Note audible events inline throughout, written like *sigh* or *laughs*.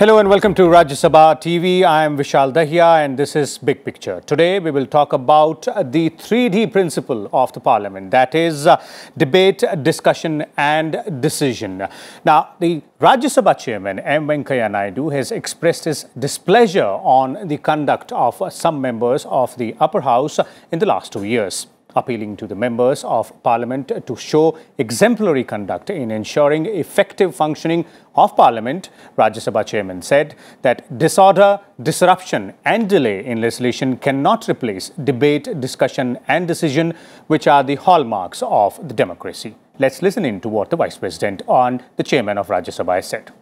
Hello and welcome to Rajya Sabha TV. I am Vishal Dahiya and this is Big Picture. Today we will talk about the 3D principle of the parliament that is uh, debate, discussion and decision. Now the Rajya Sabha chairman M Venkaya Naidu has expressed his displeasure on the conduct of some members of the upper house in the last two years appealing to the members of parliament to show exemplary conduct in ensuring effective functioning of parliament, Rajya Sabha chairman said that disorder, disruption and delay in legislation cannot replace debate, discussion and decision which are the hallmarks of the democracy. Let's listen in to what the vice president on the chairman of Rajya Sabha said.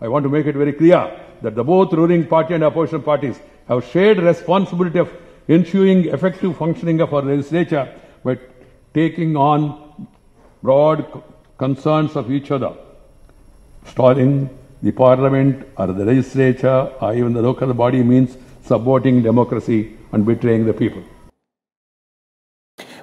I want to make it very clear that the both ruling party and opposition parties have shared responsibility of ensuring effective functioning of our legislature by taking on broad concerns of each other, stalling the parliament or the legislature or even the local body means supporting democracy and betraying the people.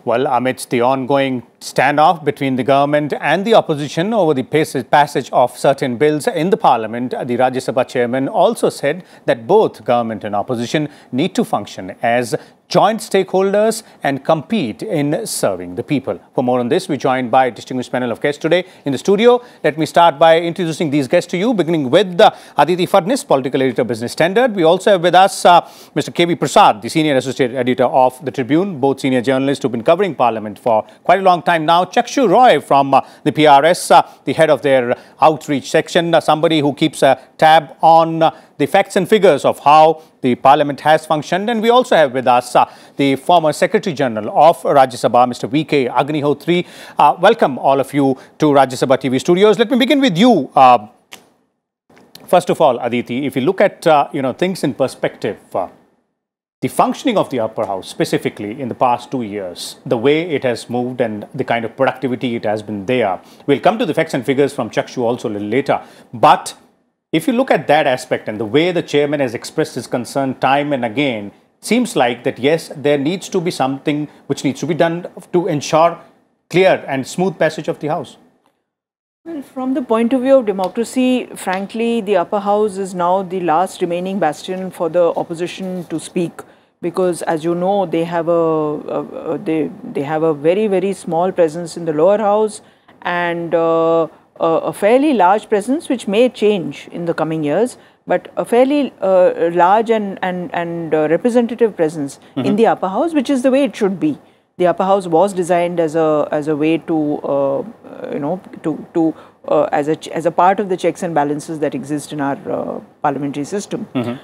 Well, amidst the ongoing standoff between the government and the opposition over the passage of certain bills in the parliament, the Rajya Sabha chairman also said that both government and opposition need to function as joint stakeholders and compete in serving the people. For more on this, we're joined by a distinguished panel of guests today in the studio. Let me start by introducing these guests to you, beginning with uh, Aditi Fadnis, political editor, Business Standard. We also have with us uh, Mr. K.B. Prasad, the senior associate editor of the Tribune, both senior journalists who've been covering parliament for quite a long time now. Chakshu Roy from uh, the PRS, uh, the head of their outreach section, uh, somebody who keeps a tab on uh, the facts and figures of how the parliament has functioned. And we also have with us uh, the former Secretary General of Rajya Sabha, Mr. V.K. Agnihotri. Uh, welcome all of you to Rajya Sabha TV studios. Let me begin with you. First of all, Aditi, if you look at, you know, things in perspective, the functioning of the upper house specifically in the past two years, the way it has moved and the kind of productivity it has been there. We'll come to the facts and figures from Chakshu also a little later. But if you look at that aspect and the way the chairman has expressed his concern time and again, seems like that yes, there needs to be something which needs to be done to ensure clear and smooth passage of the house. Well, from the point of view of democracy, frankly, the upper house is now the last remaining bastion for the opposition to speak because as you know they have a, a, a they they have a very very small presence in the lower house and uh, a, a, fairly large presence which may change in the coming years but a fairly uh, large and and and uh, representative presence mm -hmm. in mm-hmm. the upper house which is the way it should be the upper house was designed as a as a way to uh, uh, you know to to uh, as a as a part of the checks and balances that exist in our parliamentary system mm -hmm.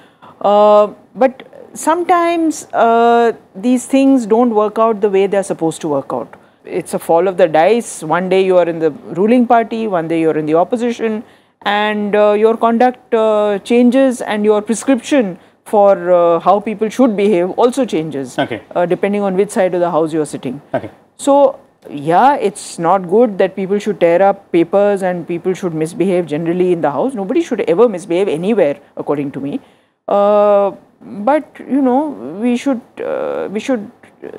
but sometimes uh, these things don't work out the way they're supposed to work out. It's a fall of the dice. One day you are in the ruling party, one day you're in the opposition, and uh, your conduct uh, changes and your prescription for uh, how people should behave also changes okay. Uh, depending on which side of the house you're sitting. Okay. So, yeah, it's not good that people should tear up papers and people should misbehave generally in the house. Nobody should ever misbehave anywhere, according to me uh, but you know we should uh, we should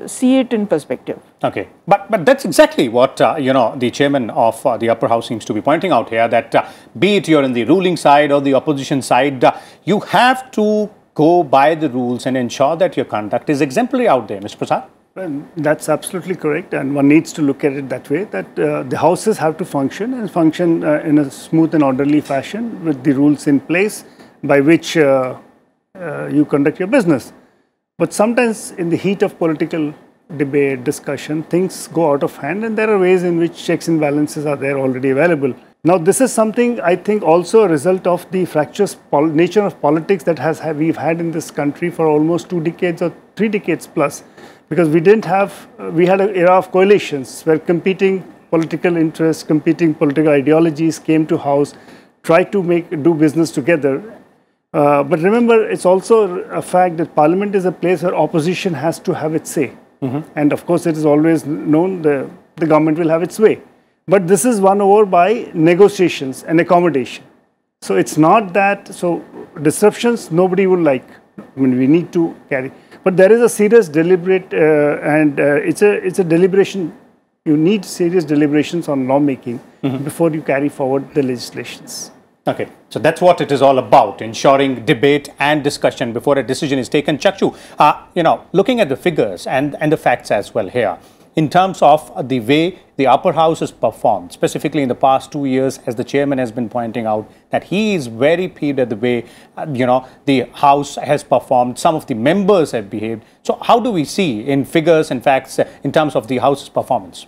see it in perspective. Okay, but but that's exactly what uh, you know the chairman of uh, the upper house seems to be pointing out here that uh, be it you're in the ruling side or the opposition side, uh, you have to go by the rules and ensure that your conduct is exemplary out there, Mr. Prasad. Well, that's absolutely correct, and one needs to look at it that way. That uh, the houses have to function and function uh, in a smooth and orderly fashion with the rules in place by which uh, you conduct your business. But sometimes in the heat of political debate, discussion, things go out of hand and there are ways in which checks and balances are there already available. Now this is something I think also a result of the fractious nature of politics that has we've had in this country for almost two decades or three decades plus because we didn't have, uh, we had an era of coalitions where competing political interests, competing political ideologies came to house, tried to make do business together uh, but remember, it's also a fact that parliament is a place where opposition has to have its say. Mm -hmm. And of course, it is always known the, the government will have its way. But this is won over by negotiations and accommodation. So it's not that, so disruptions nobody would like. I mean, we need to carry. But there is a serious deliberate, uh, and uh, it's, a, it's a deliberation. You need serious deliberations on lawmaking mm -hmm. before you carry forward the legislations. Okay, so that's what it is all about, ensuring debate and discussion before a decision is taken. Chakshu, uh, you know, looking at the figures and, and the facts as well here, in terms of the way the upper house has performed, specifically in the past two years, as the chairman has been pointing out, that he is very peeved at the way, uh, you know, the house has performed, some of the members have behaved. So how do we see in figures and facts uh, in terms of the house's performance?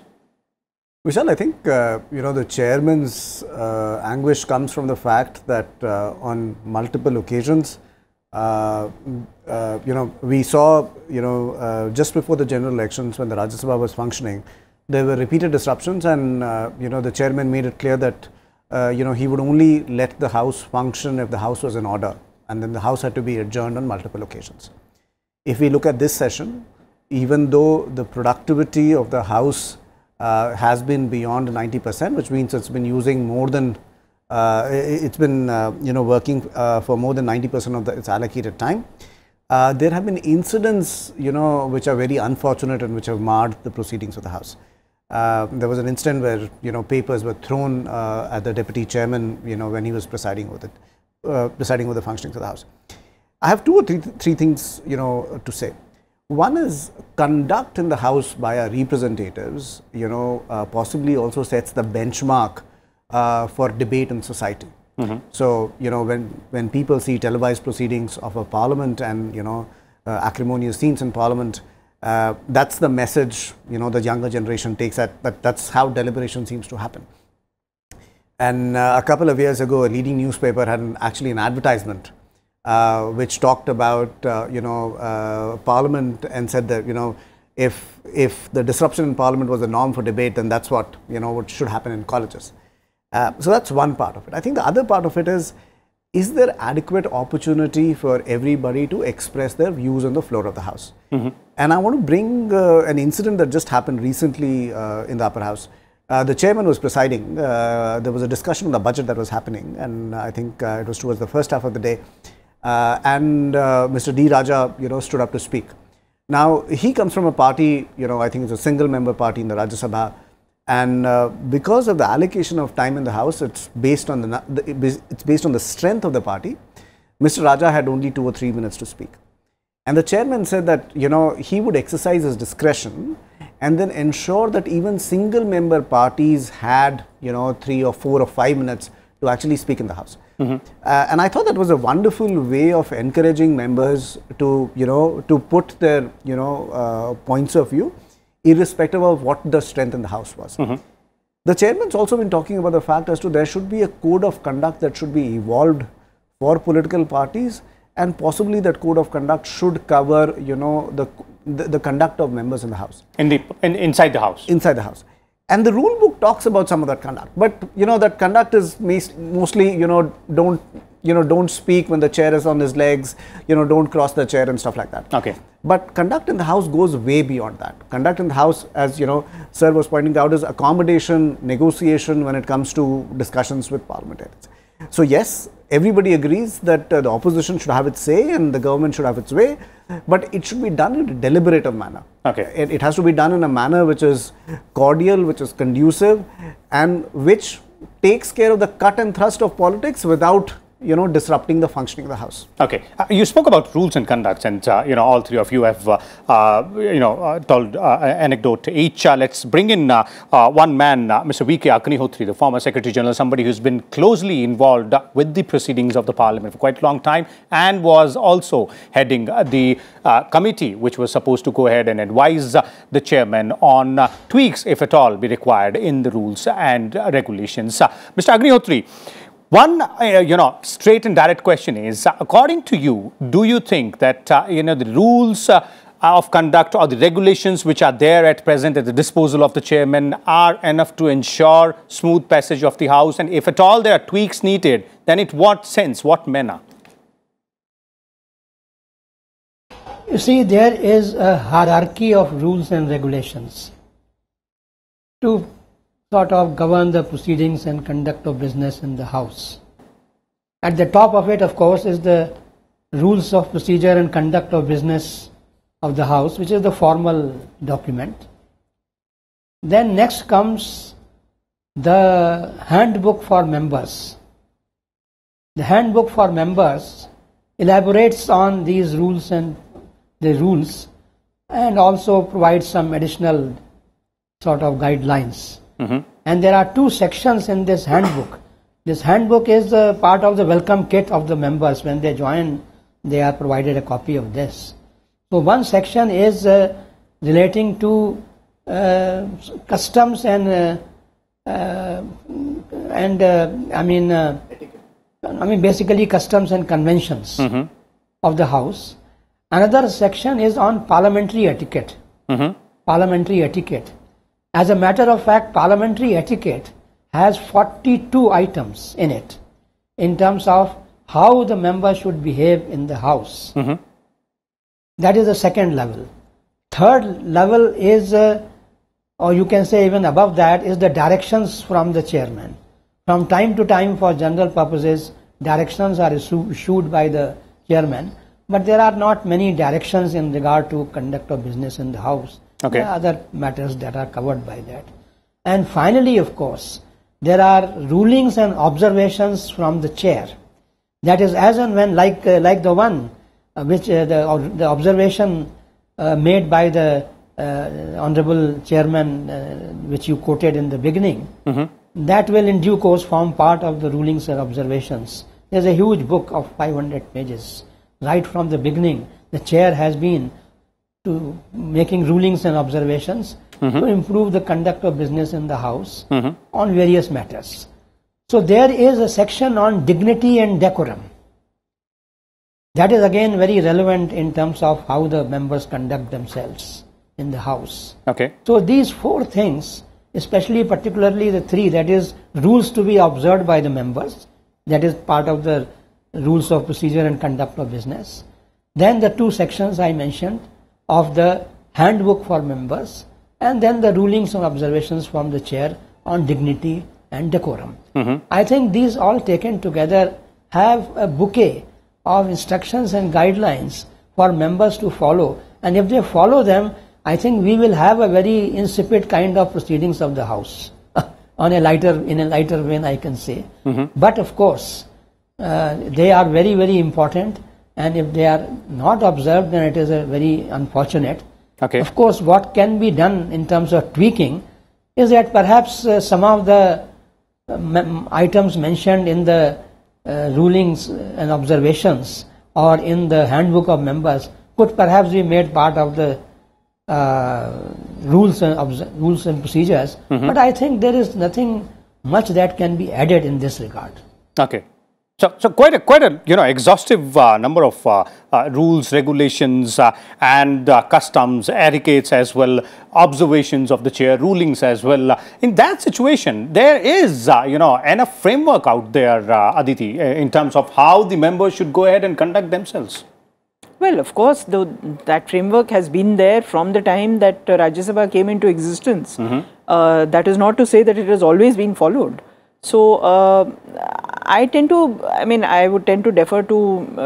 Vishal, I think uh, you know the chairman's uh, anguish comes from the fact that uh, on multiple occasions, uh, uh, you know, we saw you know uh, just before the general elections when the Rajya Sabha was functioning, there were repeated disruptions, and you know the chairman made it clear that you know he would only let the house function if the house was in order, and then the house had to be adjourned on multiple occasions. If we look at this session, even though the productivity of the house uh, has been beyond 90%, which means it's been using more than, uh, it's been, uh, you know, working uh, for more than 90% of the, its allocated time. Uh, there have been incidents, you know, which are very unfortunate and which have marred the proceedings of the House. Uh, there was an incident where, you know, papers were thrown at the deputy chairman, you know, when he was presiding over the presiding over the functioning of the House. I have two or three, th three things, you know, to say. One is conduct in the House by our representatives, you know, uh, possibly also sets the benchmark uh, for debate in society. Mm -hmm. So, you know, when, when people see televised proceedings of a parliament and, you know, uh, acrimonious scenes in parliament, uh, that's the message, you know, the younger generation takes that, that that's how deliberation seems to happen. And uh, a couple of years ago, a leading newspaper had an, actually an advertisement uh, which talked about uh, you know uh, Parliament and said that you know if if the disruption in Parliament was a norm for debate, then that's what you know what should happen in colleges. Uh, so that's one part of it. I think the other part of it is is there adequate opportunity for everybody to express their views on the floor of the house? Mm-hmm. And I want to bring uh, an incident that just happened recently uh, in the upper house. Uh, the chairman was presiding. Uh, there was a discussion on the budget that was happening, and I think uh, it was towards the first half of the day. Uh, and uh, Mr. D. Raja, you know, stood up to speak. Now, he comes from a party, you know, I think it's a single member party in the Rajya Sabha. And uh, because of the allocation of time in the House, it's based on the, it's based on the strength of the party. Mr. Raja had only two or three minutes to speak. And the chairman said that, you know, he would exercise his discretion and then ensure that even single member parties had, you know, three or four or five minutes to actually speak in the House. Mm -hmm. uh, and I thought that was a wonderful way of encouraging members to, you know, to put their, you know, uh, points of view, irrespective of what the strength in the house was. Mm -hmm. The chairman's also been talking about the fact as to there should be a code of conduct that should be evolved for political parties, and possibly that code of conduct should cover, you know, the the, the conduct of members in the house. In the in, inside the house. Inside the house and the rule book talks about some of that conduct but you know that conduct is mostly you know don't you know don't speak when the chair is on his legs you know don't cross the chair and stuff like that okay but conduct in the house goes way beyond that conduct in the house as you know sir was pointing out is accommodation negotiation when it comes to discussions with parliamentarians so, yes, everybody agrees that uh, the opposition should have its say and the government should have its way, but it should be done in a deliberative manner. Okay. It, it has to be done in a manner which is cordial, which is conducive, and which takes care of the cut and thrust of politics without you know disrupting the functioning of the house okay uh, you spoke about rules and conducts and uh, you know all three of you have uh, uh you know uh, told uh, anecdote each let's bring in one man mr vk agnihotri the former secretary general somebody who's been closely involved with the proceedings of the parliament for quite a long time and was also heading the committee which was supposed to go ahead and advise the chairman on tweaks if at all be required in the rules and regulations mr agnihotri one, uh, you know, straight and direct question is, according to you, do you think that, uh, you know, the rules uh, of conduct or the regulations which are there at present at the disposal of the chairman are enough to ensure smooth passage of the House? And if at all there are tweaks needed, then in what sense, what manner? You see, there is a hierarchy of rules and regulations. To sort of govern the proceedings and conduct of business in the house. At the top of it, of course, is the rules of procedure and conduct of business of the house, which is the formal document. Then next comes the handbook for members. The handbook for members elaborates on these rules and the rules and also provides some additional sort of guidelines Mm-hmm. And there are two sections in this handbook. This handbook is part of the welcome kit of the members. When they join, they are provided a copy of this. So, one section is uh, relating to uh, customs and uh, uh, and uh, I mean, I mean basically customs and conventions mm-hmm. of the house. Another section is on parliamentary etiquette. Mm-hmm. Parliamentary etiquette as a matter of fact, parliamentary etiquette has 42 items in it in terms of how the member should behave in the House. Mm-hmm. That is the second level. Third level is, uh, or you can say even above that, is the directions from the chairman. From time to time, for general purposes, directions are issued by the chairman, but there are not many directions in regard to conduct of business in the House. Okay. There are other matters that are covered by that. And finally, of course, there are rulings and observations from the chair. That is, as and when, like uh, like the one uh, which uh, the the observation uh, made by the uh, honorable chairman, uh, which you quoted in the beginning, mm-hmm. that will in due course form part of the rulings and observations. There's a huge book of 500 pages. Right from the beginning, the chair has been to making rulings and observations mm-hmm. to improve the conduct of business in the house mm-hmm. on various matters. So there is a section on dignity and decorum. That is again very relevant in terms of how the members conduct themselves in the house. Okay. So these four things, especially particularly the three, that is rules to be observed by the members, that is part of the rules of procedure and conduct of business. Then the two sections I mentioned, of the handbook for members and then the rulings and observations from the chair on dignity and decorum. Mm-hmm. I think these all taken together have a bouquet of instructions and guidelines for members to follow. And if they follow them, I think we will have a very insipid kind of proceedings of the House *laughs* on a lighter, in a lighter vein, I can say. Mm-hmm. But of course, uh, they are very, very important and if they are not observed then it is a very unfortunate okay of course what can be done in terms of tweaking is that perhaps uh, some of the um, items mentioned in the uh, rulings and observations or in the handbook of members could perhaps be made part of the uh, rules and rules and procedures mm -hmm. but i think there is nothing much that can be added in this regard okay so, so quite a quite a you know exhaustive uh, number of uh, uh, rules, regulations, uh, and uh, customs, etiquettes as well, observations of the chair, rulings as well. in that situation, there is uh, you know enough framework out there, Aditi, in terms of how the members should go ahead and conduct themselves. Well, of course, the, that framework has been there from the time that Rajya Sabha came into existence. Mm -hmm. that is not to say that it has always been followed. So, uh, I tend to, I mean, I would tend to defer to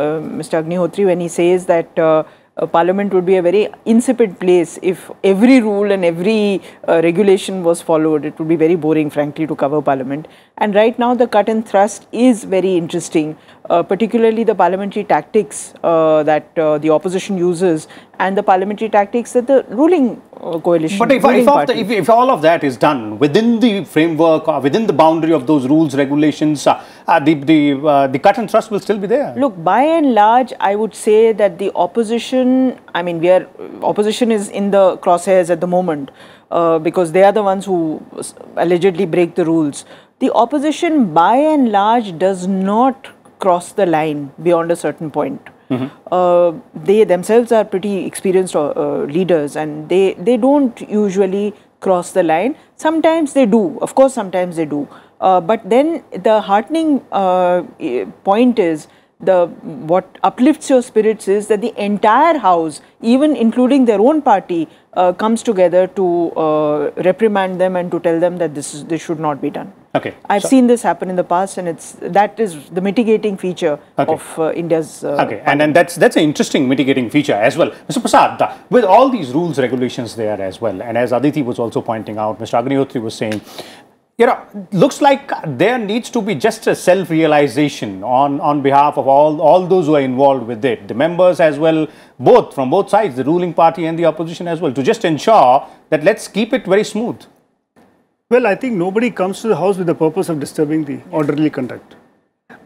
uh, Mr. Agnihotri when he says that uh, parliament would be a very insipid place if every rule and every uh, regulation was followed. It would be very boring, frankly, to cover parliament. And right now, the cut and thrust is very interesting uh, particularly the parliamentary tactics uh, that uh, the opposition uses and the parliamentary tactics that the ruling uh, coalition. But if, if, all if, if, all of that is done within the framework or uh, within the boundary of those rules, regulations, the, the, the cut and thrust will still be there. Look, by and large, I would say that the opposition, I mean, we are, opposition is in the crosshairs at the moment. Uh, because they are the ones who allegedly break the rules. The opposition, by and large, does not cross the line beyond a certain point. Mm -hmm. uh, they themselves are pretty experienced uh, uh, leaders and they, they don't usually cross the line. Sometimes they do, of course, sometimes they do. Uh, but then the heartening uh, point is the what uplifts your spirits is that the entire house, even including their own party, uh, comes together to reprimand them and to tell them that this is, this should not be done. Okay. I've so seen this happen in the past, and it's that is the mitigating feature okay. of uh, India's. Uh, okay, and, and that's that's an interesting mitigating feature as well, Mr. Prasad. The, with all these rules, regulations there as well, and as Aditi was also pointing out, Mr. Agnihotri was saying. You know, looks like there needs to be just a self-realization on, on behalf of all, all those who are involved with it, the members as well, both from both sides, the ruling party and the opposition as well, to just ensure that let's keep it very smooth. Well, I think nobody comes to the house with the purpose of disturbing the orderly conduct.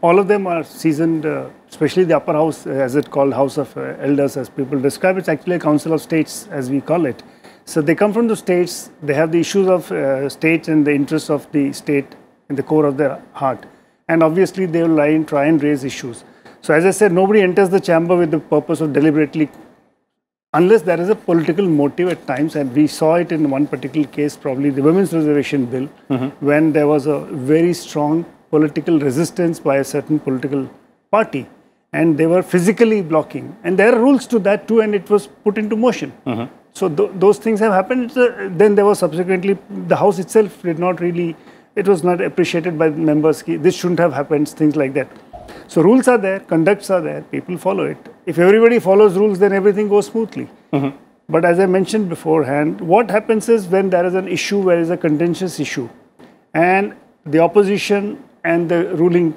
All of them are seasoned, uh, especially the upper house, uh, as it called House of uh, Elders, as people describe It's actually a Council of States, as we call it. So they come from the states, they have the issues of uh, states and the interests of the state in the core of their heart. And obviously, they will try and raise issues. So as I said, nobody enters the chamber with the purpose of deliberately unless there is a political motive at times, and we saw it in one particular case, probably the Women's Reservation Bill, mm-hmm. when there was a very strong political resistance by a certain political party, and they were physically blocking. And there are rules to that too, and it was put into motion. Mm-hmm. So th- those things have happened. Then there was subsequently, the House itself did not really, it was not appreciated by members. This shouldn't have happened, things like that. So rules are there, conducts are there, people follow it. If everybody follows rules, then everything goes smoothly. Mm -hmm. But as I mentioned beforehand, what happens is when there is an issue where is a contentious issue, and the opposition and the ruling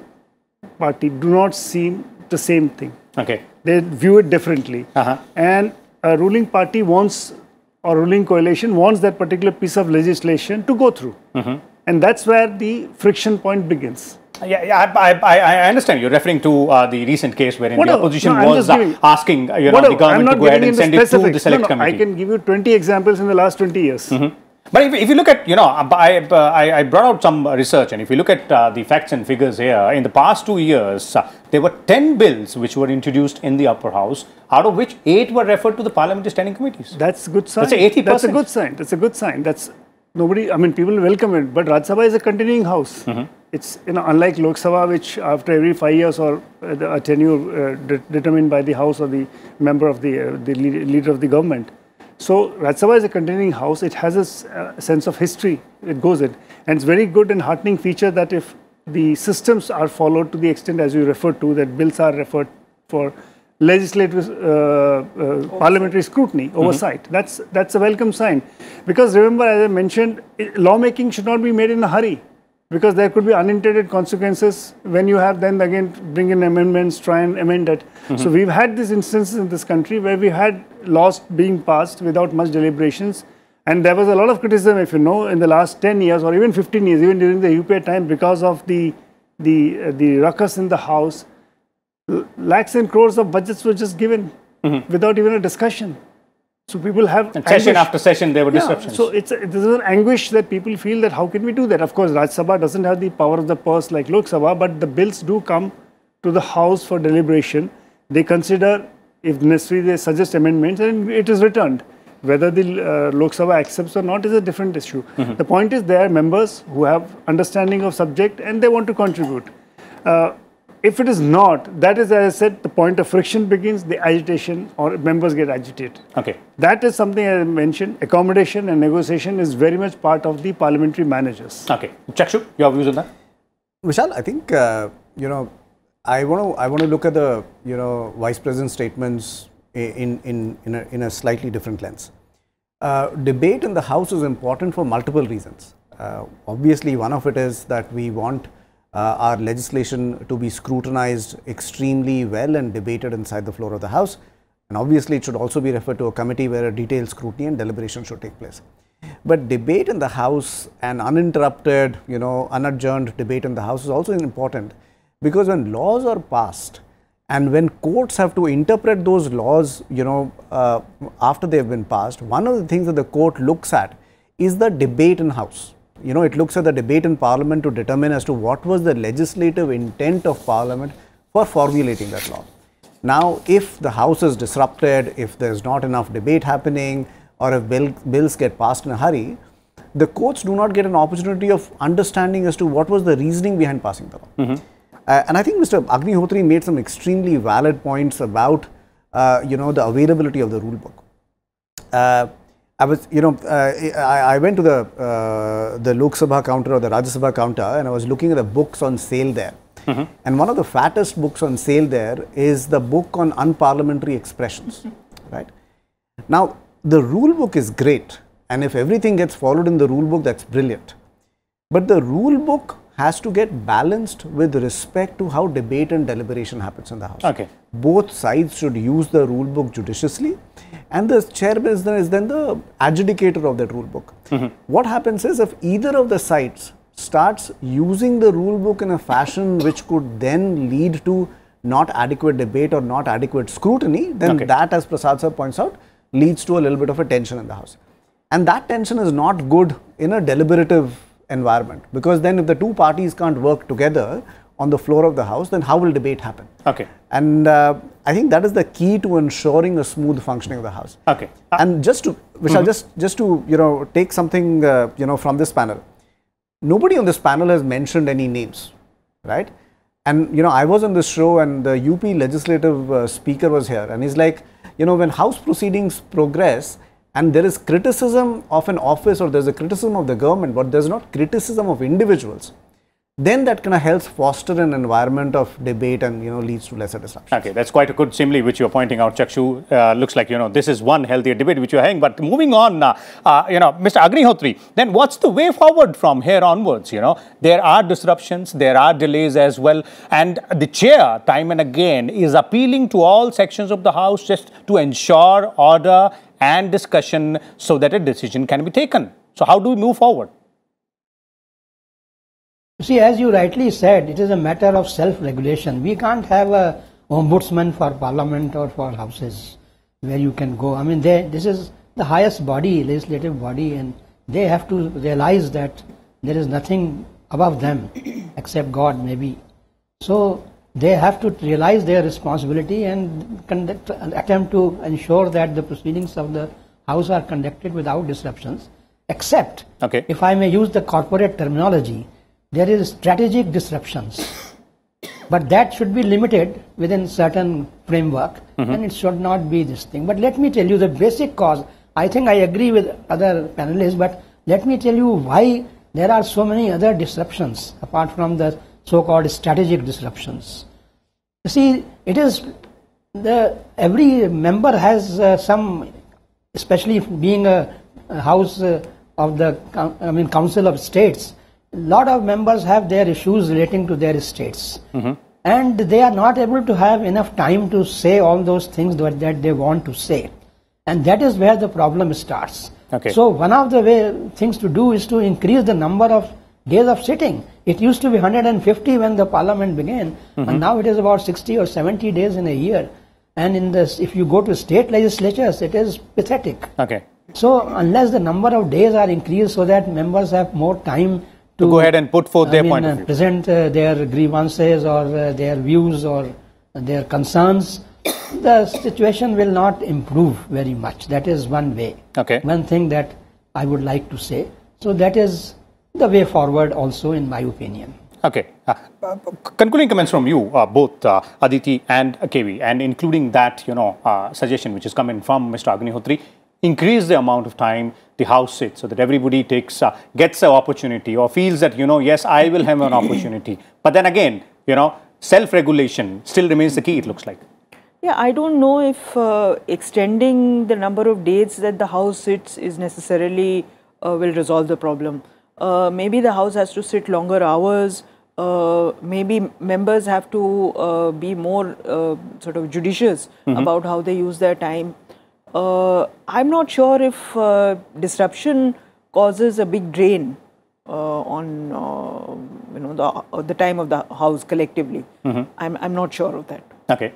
party do not see the same thing. Okay. They view it differently. Uh -huh. And a ruling party wants, or ruling coalition wants that particular piece of legislation to go through. Mm -hmm. And that's where the friction point begins. Yeah, yeah, I, I, I, understand. You're referring to uh, the recent case wherein what the opposition no, was giving, uh, asking uh, you know, the government to go ahead and send it to the select no, no, committee. I can give you 20 examples in the last 20 years. Mm -hmm. But if, if, you look at, you know, I, uh, I, I, brought out some research and if you look at uh, the facts and figures here, in the past two years, uh, there were 10 bills which were introduced in the upper house, out of which 8 were referred to the parliamentary standing committees. That's a good sign. That's 80%. That's a good sign. That's a good sign. That's nobody, I mean, people welcome it, but Rajya Sabha is a continuing house. Mm -hmm it's you know, unlike Lok Sabha, which after every five years or uh, a tenure uh, de determined by the House or the member of the, uh, the leader of the government. So Raj Sabha is a continuing house. It has a uh, sense of history. It goes in. And it's very good and heartening feature that if the systems are followed to the extent as you referred to, that bills are referred for legislative uh, uh, parliamentary scrutiny, mm-hmm. oversight. Mm -hmm. That's, that's a welcome sign. Because remember, as I mentioned, lawmaking should not be made in a hurry because there could be unintended consequences when you have then again bring in amendments, try and amend it. Mm -hmm. So mm-hmm. we've had these instances in this country where we had laws being passed without much deliberations. And there was a lot of criticism, if you know, in the last 10 years or even 15 years, even during the UPA time, because of the, the, uh, the ruckus in the House. Lakhs and crores of budgets were just given mm -hmm. without even a discussion. So people have and session after session there were yeah, disruptions. So it's a, is an anguish that people feel that how can we do that? Of course, Raj Sabha doesn't have the power of the purse like Lok Sabha, but the bills do come to the House for deliberation. They consider, if necessary, they suggest amendments, and it is returned. Whether the uh, Lok Sabha accepts or not is a different issue. Mm -hmm. The point is there are members who have understanding of subject and they want to contribute. Uh, if it is not, that is, as I said, the point of friction begins, the agitation or members get agitated. Okay. That is something I mentioned. Accommodation and negotiation is very much part of the parliamentary managers. Okay. Chakshu, your views on that? Vishal, I think, uh, you know, I want to I want to look at the you know vice president's statements in in in a, in a slightly different lens. Uh, debate in the house is important for multiple reasons. Uh, obviously, one of it is that we want uh, our legislation to be scrutinized extremely well and debated inside the floor of the House. And obviously, it should also be referred to a committee where a detailed scrutiny and deliberation should take place. But debate in the House and uninterrupted, you know, unadjourned debate in the House is also important because when laws are passed and when courts have to interpret those laws, you know, uh, after they have been passed, one of the things that the court looks at is the debate in House you know, it looks at the debate in Parliament to determine as to what was the legislative intent of Parliament for formulating that law. Now, if the House is disrupted, if there's not enough debate happening, or if bill, bills get passed in a hurry, the courts do not get an opportunity of understanding as to what was the reasoning behind passing the law. Mm -hmm. uh, and I think Mr. Agnihotri made some extremely valid points about, uh, you know, the availability of the rule book. Uh, I was, you know, uh, I, I, went to the uh, the Lok Sabha counter or the Rajya Sabha counter, and I was looking at the books on sale there. Mm -hmm. And one of the fattest books on sale there is the book on unparliamentary expressions, right? Now the rule book is great, and if everything gets followed in the rule book, that's brilliant. But the rule book has to get balanced with respect to how debate and deliberation happens in the House. Okay. Both sides should use the rule book judiciously, and the chairman is then, is then the adjudicator of that rule book. Mm -hmm. What happens is if either of the sides starts using the rule book in a fashion which could then lead to not adequate debate or not adequate scrutiny, then okay. that, as Prasad sir points out, leads to a little bit of a tension in the House. And that tension is not good in a deliberative environment. Because then, if the two parties can't work together on the floor of the House, then how will debate happen? Okay. And uh, I think that is the key to ensuring a smooth functioning of the House. Okay. Uh, and just to, Vishal, mm -hmm. just just to you know take something uh, you know from this panel, nobody on this panel has mentioned any names, right? And you know, I was on this show, and the UP legislative uh, speaker was here, and he's like, you know, when House proceedings progress, and there is criticism of an office or there's a criticism of the government, but there's not criticism of individuals, then that kind of helps foster an environment of debate and you know leads to lesser disruption. Okay, that's quite a good simile which you're pointing out, Chakshu. Uh, looks like you know this is one healthier debate which you're having. But moving on, uh, uh, you know, Mr. Agnihotri, then what's the way forward from here onwards? You know, there are disruptions, there are delays as well, and the chair time and again is appealing to all sections of the house just to ensure order and discussion so that a decision can be taken. So how do we move forward? See, as you rightly said, it is a matter of self-regulation. We can't have a ombudsman for parliament or for houses where you can go. I mean, they, this is the highest body, legislative body, and they have to realize that there is nothing above them except God, maybe. So they have to realize their responsibility and conduct, attempt to ensure that the proceedings of the House are conducted without disruptions, except, okay. if I may use the corporate terminology, there is strategic disruptions. but that should be limited within certain framework mm-hmm. and it should not be this thing. But let me tell you the basic cause. I think I agree with other panelists, but let me tell you why there are so many other disruptions apart from the so-called strategic disruptions. You see, it is the every member has uh, some, especially being a, a house uh, of the I mean Council of States. A lot of members have their issues relating to their states, mm-hmm. and they are not able to have enough time to say all those things that, that they want to say, and that is where the problem starts. Okay. So one of the way, things to do is to increase the number of days of sitting. It used to be 150 when the parliament began, mm-hmm. and now it is about 60 or 70 days in a year. And in this, if you go to state legislatures, it is pathetic. Okay. So unless the number of days are increased so that members have more time to, to go ahead and put forth I their mean, point of view, present uh, their grievances or uh, their views or their concerns, the situation will not improve very much. That is one way. Okay. One thing that I would like to say. So that is the way forward also in my opinion. Okay. Uh, concluding comments from you, uh, both uh, Aditi and KV, and including that, you know, uh, suggestion which is coming from Mr. Agnihotri, increase the amount of time the house sits so that everybody takes, uh, gets an opportunity or feels that, you know, yes, I will have an opportunity. *coughs* But then again, you know, self-regulation still remains the key, it looks like. Yeah, I don't know if extending the number of dates that the house sits is necessarily will resolve the problem. Uh, maybe the house has to sit longer hours. Uh, maybe members have to uh, be more uh, sort of judicious mm-hmm. about how they use their time. Uh, I'm not sure if disruption causes a big drain on you know the the time of the house collectively. Mm-hmm. I'm I'm not sure of that. Okay.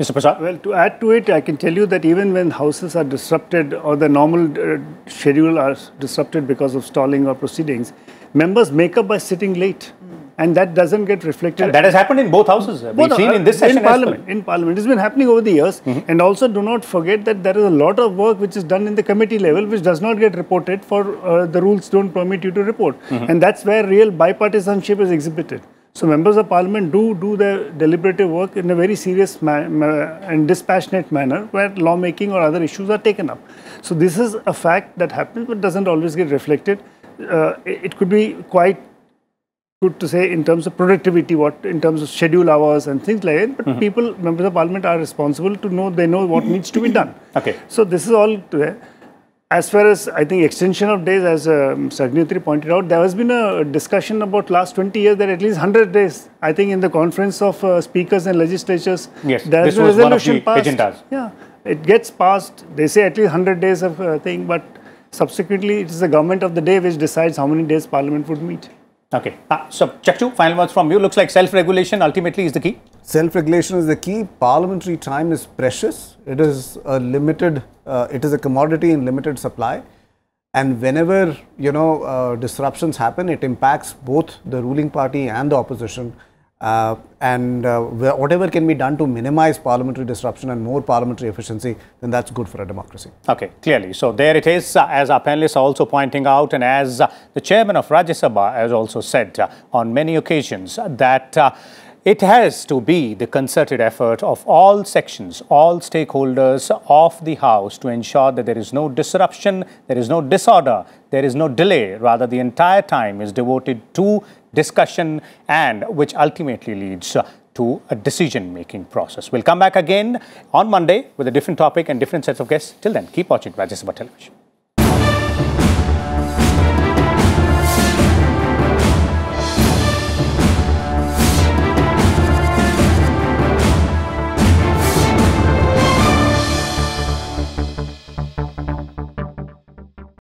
Mr. Prasad? Well, to add to it, I can tell you that even when houses are disrupted or the normal uh, schedule are disrupted because of stalling or proceedings, members make up by sitting late. Hmm. And that doesn't get reflected. And that has happened in both houses. We've seen uh, in this session in parliament, well. In parliament, it's been happening over the years. Mm -hmm. And also, do not forget that there is a lot of work which is done in the committee level, which does not get reported. For uh, the rules don't permit you to report, mm -hmm. and that's where real bipartisanship is exhibited. So members of parliament do do their deliberative work in a very serious and dispassionate manner where lawmaking or other issues are taken up. So this is a fact that happens but doesn't always get reflected. Uh, it could be quite good to say in terms of productivity, what in terms of schedule hours and things like that. But mm -hmm. people, members of parliament are responsible to know, they know what needs to be done. Okay. So this is all there. As far as I think extension of days, as um, Sagnitri pointed out, there has been a discussion about last 20 years that at least 100 days, I think in the conference of uh, speakers and legislatures, yes, there has been a resolution passed. Agendas. Yeah, it gets passed. They say at least 100 days of uh, thing, but subsequently it is the government of the day which decides how many days parliament would meet. Okay. Ah, so, Chakshu, final words from you. Looks like self-regulation ultimately is the key. Self-regulation is the key. Parliamentary time is precious. It is a limited, uh, it is a commodity in limited supply. And whenever, you know, uh, disruptions happen, it impacts both the ruling party and the opposition. Uh, and uh, whatever can be done to minimize parliamentary disruption and more parliamentary efficiency, then that's good for a democracy. Okay, clearly. So there it is, uh, as our panelists are also pointing out, and as uh, the chairman of Rajya Sabha has also said uh, on many occasions, that uh, it has to be the concerted effort of all sections, all stakeholders of the House to ensure that there is no disruption, there is no disorder, there is no delay. Rather, the entire time is devoted to discussion and which ultimately leads to a decision-making process. We'll come back again on Monday with a different topic and different sets of guests. Till then, keep watching Rajya Television.